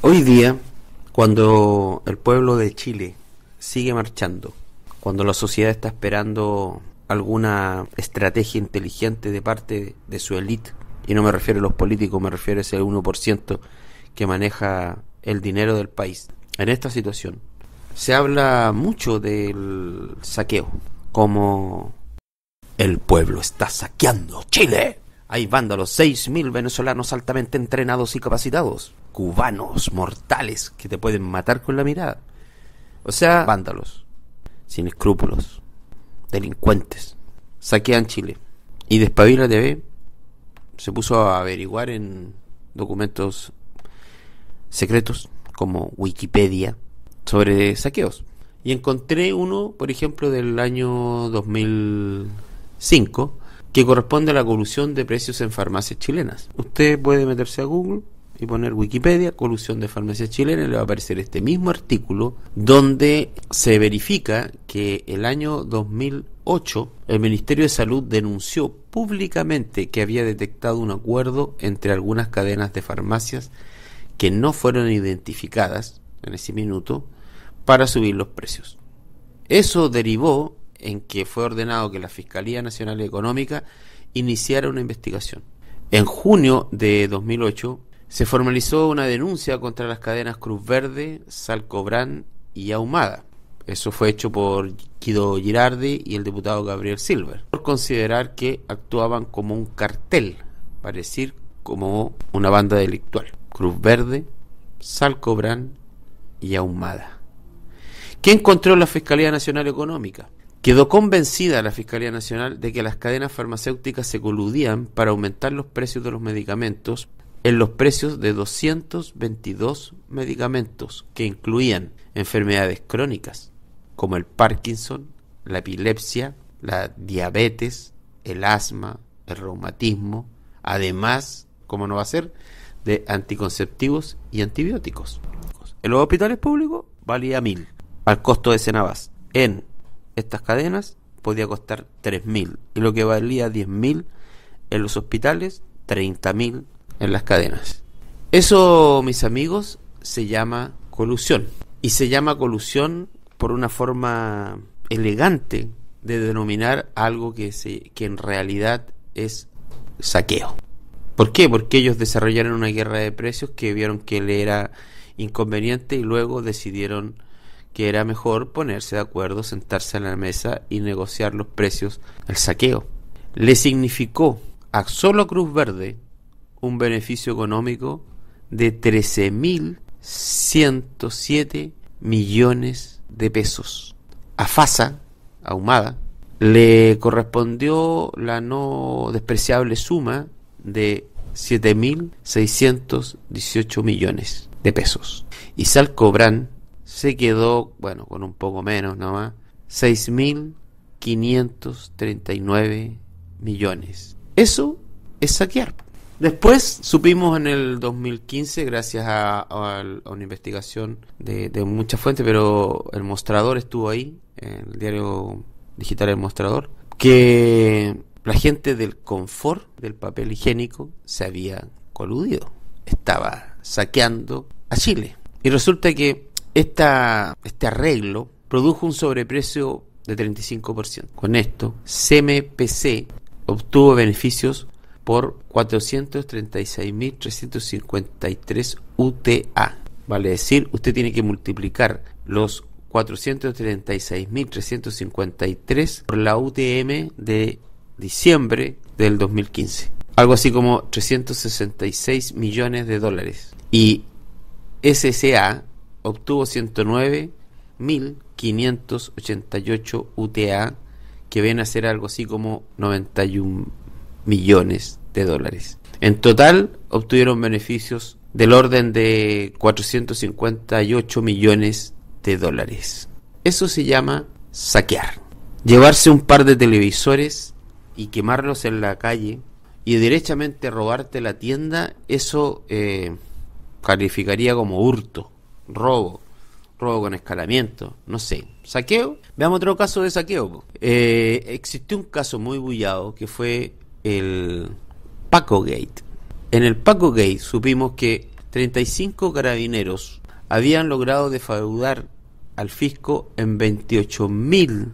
Hoy día, cuando el pueblo de Chile sigue marchando, cuando la sociedad está esperando alguna estrategia inteligente de parte de su élite, y no me refiero a los políticos, me refiero a ese 1% que maneja el dinero del país. En esta situación se habla mucho del saqueo, como el pueblo está saqueando Chile. Hay vándalos, 6.000 venezolanos altamente entrenados y capacitados cubanos mortales que te pueden matar con la mirada. O sea, vándalos, sin escrúpulos, delincuentes. Saquean Chile. Y Despabila TV se puso a averiguar en documentos secretos como Wikipedia sobre saqueos. Y encontré uno, por ejemplo, del año 2005, que corresponde a la evolución de precios en farmacias chilenas. Usted puede meterse a Google y poner Wikipedia, colusión de Farmacias Chilenas... le va a aparecer este mismo artículo donde se verifica que el año 2008 el Ministerio de Salud denunció públicamente que había detectado un acuerdo entre algunas cadenas de farmacias que no fueron identificadas en ese minuto para subir los precios. Eso derivó en que fue ordenado que la Fiscalía Nacional Económica iniciara una investigación. En junio de 2008, se formalizó una denuncia contra las cadenas Cruz Verde, Salcobrán y Ahumada. Eso fue hecho por Guido Girardi y el diputado Gabriel Silver, por considerar que actuaban como un cartel, parecer como una banda delictual. Cruz Verde, Salcobrán y Ahumada. ¿Qué encontró la Fiscalía Nacional Económica? Quedó convencida la Fiscalía Nacional de que las cadenas farmacéuticas se coludían para aumentar los precios de los medicamentos en los precios de 222 medicamentos que incluían enfermedades crónicas como el Parkinson, la epilepsia, la diabetes, el asma, el reumatismo, además, como no va a ser, de anticonceptivos y antibióticos. En los hospitales públicos valía mil al costo de Cenabas. En estas cadenas podía costar mil y lo que valía 10.000 en los hospitales mil en las cadenas. Eso, mis amigos, se llama colusión. Y se llama colusión por una forma elegante de denominar algo que, se, que en realidad es saqueo. ¿Por qué? Porque ellos desarrollaron una guerra de precios que vieron que le era inconveniente y luego decidieron que era mejor ponerse de acuerdo, sentarse en la mesa y negociar los precios al saqueo. Le significó a Solo Cruz Verde un beneficio económico de 13.107 millones de pesos. A FASA, Ahumada, le correspondió la no despreciable suma de 7.618 millones de pesos. Y Salcobran se quedó, bueno, con un poco menos nomás, 6.539 millones. Eso es saquear. Después supimos en el 2015, gracias a, una investigación de, muchas fuentes, pero el mostrador estuvo ahí, en el diario digital El Mostrador, que la gente del confort del papel higiénico se había coludido, estaba saqueando a Chile. Y resulta que esta, este arreglo produjo un sobreprecio de 35%. Con esto, CMPC obtuvo beneficios por 436.353 UTA. Vale decir, usted tiene que multiplicar los 436.353 por la UTM de diciembre del 2015. Algo así como 366 millones de dólares. Y SSA obtuvo 109.588 UTA, que viene a ser algo así como 91 millones de dólares. En total obtuvieron beneficios del orden de 458 millones de dólares. Eso se llama saquear. Llevarse un par de televisores y quemarlos en la calle y directamente robarte la tienda, eso eh, calificaría como hurto, robo, robo con escalamiento, no sé. Saqueo, veamos otro caso de saqueo. Eh, existió un caso muy bullado que fue el Paco Gate. En el Paco Gate supimos que 35 carabineros habían logrado defraudar al fisco en 28 mil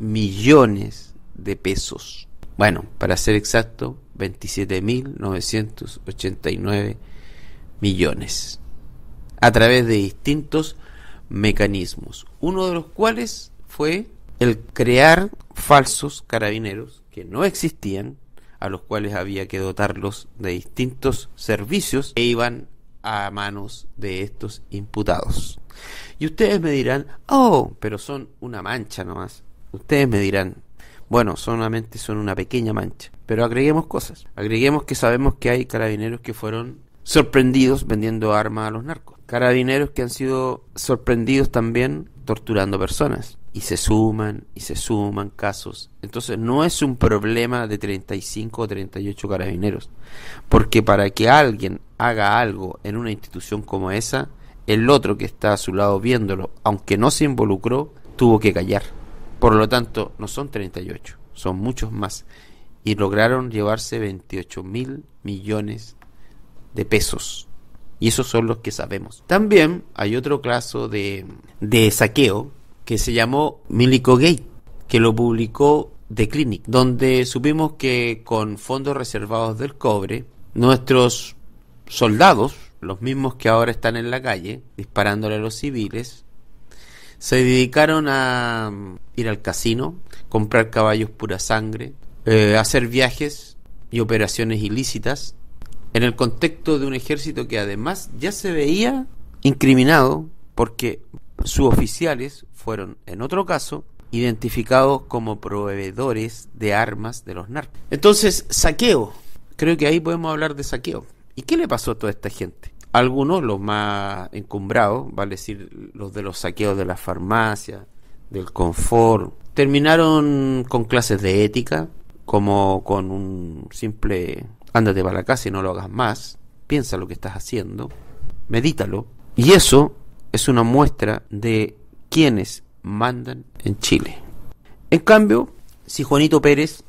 millones de pesos. Bueno, para ser exacto, 27.989 millones. A través de distintos mecanismos. Uno de los cuales fue el crear falsos carabineros que no existían a los cuales había que dotarlos de distintos servicios que iban a manos de estos imputados. Y ustedes me dirán, oh, pero son una mancha nomás. Ustedes me dirán, bueno, solamente son una pequeña mancha. Pero agreguemos cosas. Agreguemos que sabemos que hay carabineros que fueron sorprendidos vendiendo armas a los narcos. Carabineros que han sido sorprendidos también torturando personas. Y se suman y se suman casos. Entonces no es un problema de 35 o 38 carabineros. Porque para que alguien haga algo en una institución como esa, el otro que está a su lado viéndolo, aunque no se involucró, tuvo que callar. Por lo tanto, no son 38, son muchos más. Y lograron llevarse 28 mil millones de pesos y esos son los que sabemos. También hay otro caso de, saqueo que se llamó Milico Gate, que lo publicó The Clinic, donde supimos que con fondos reservados del cobre, nuestros soldados, los mismos que ahora están en la calle disparándole a los civiles, se dedicaron a mm, ir al casino, comprar caballos pura sangre, eh, hacer viajes y operaciones ilícitas en el contexto de un ejército que además ya se veía incriminado porque sus oficiales fueron, en otro caso, identificados como proveedores de armas de los narcos. Entonces, saqueo. Creo que ahí podemos hablar de saqueo. ¿Y qué le pasó a toda esta gente? Algunos, los más encumbrados, vale decir, los de los saqueos de la farmacia, del confort, terminaron con clases de ética, como con un simple ándate para la casa y no lo hagas más, piensa lo que estás haciendo, medítalo. Y eso es una muestra de quienes mandan en Chile. En cambio, si Juanito Pérez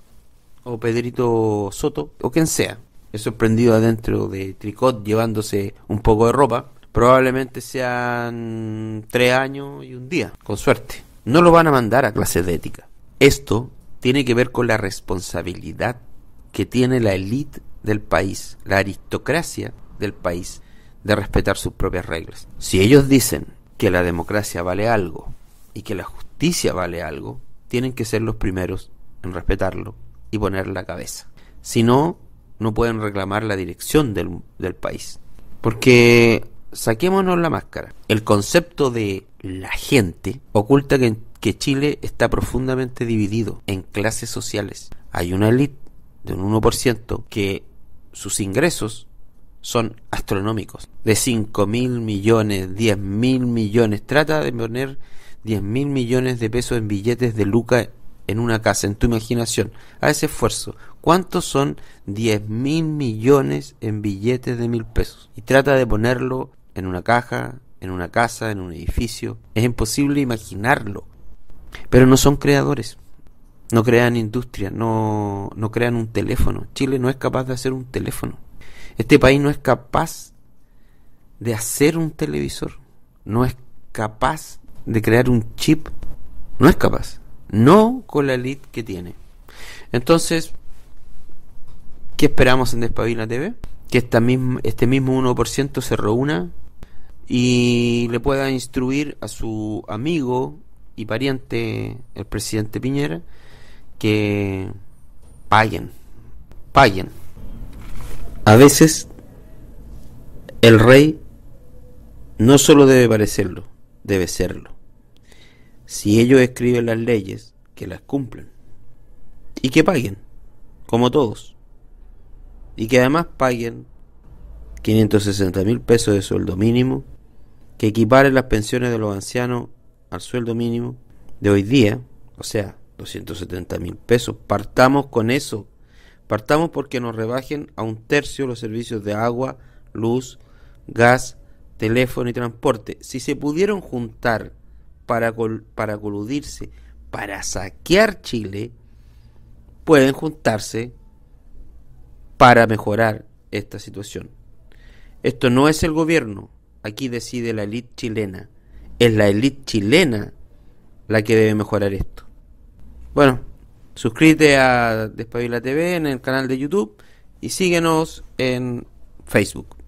o Pedrito Soto o quien sea es sorprendido adentro de Tricot llevándose un poco de ropa, probablemente sean tres años y un día, con suerte. No lo van a mandar a clases de ética. Esto tiene que ver con la responsabilidad que tiene la élite del país, la aristocracia del país, de respetar sus propias reglas. Si ellos dicen que la democracia vale algo y que la justicia vale algo, tienen que ser los primeros en respetarlo y poner la cabeza. Si no, no pueden reclamar la dirección del, país. Porque saquémonos la máscara. El concepto de la gente oculta que, que Chile está profundamente dividido en clases sociales. Hay una élite de un 1% que sus ingresos son astronómicos. De cinco mil millones, 10 mil millones. Trata de poner 10 mil millones de pesos en billetes de luca en una casa, en tu imaginación. A ese esfuerzo. ¿Cuántos son 10 mil millones en billetes de mil pesos? Y trata de ponerlo en una caja, en una casa, en un edificio. Es imposible imaginarlo. Pero no son creadores no crean industria, no, no crean un teléfono. Chile no es capaz de hacer un teléfono. Este país no es capaz de hacer un televisor. No es capaz de crear un chip. No es capaz. No con la elite que tiene. Entonces, ¿qué esperamos en Despabila TV? Que esta misma, este mismo 1% se reúna y le pueda instruir a su amigo y pariente, el presidente Piñera, que paguen, paguen. A veces el rey no solo debe parecerlo, debe serlo. Si ellos escriben las leyes, que las cumplan. Y que paguen, como todos. Y que además paguen 560 mil pesos de sueldo mínimo, que equiparen las pensiones de los ancianos al sueldo mínimo de hoy día, o sea, 270 mil pesos. Partamos con eso. Partamos porque nos rebajen a un tercio los servicios de agua, luz, gas, teléfono y transporte. Si se pudieron juntar para, para coludirse, para saquear Chile, pueden juntarse para mejorar esta situación. Esto no es el gobierno, aquí decide la élite chilena. Es la élite chilena la que debe mejorar esto. Bueno, suscríbete a Despabila TV en el canal de YouTube y síguenos en Facebook.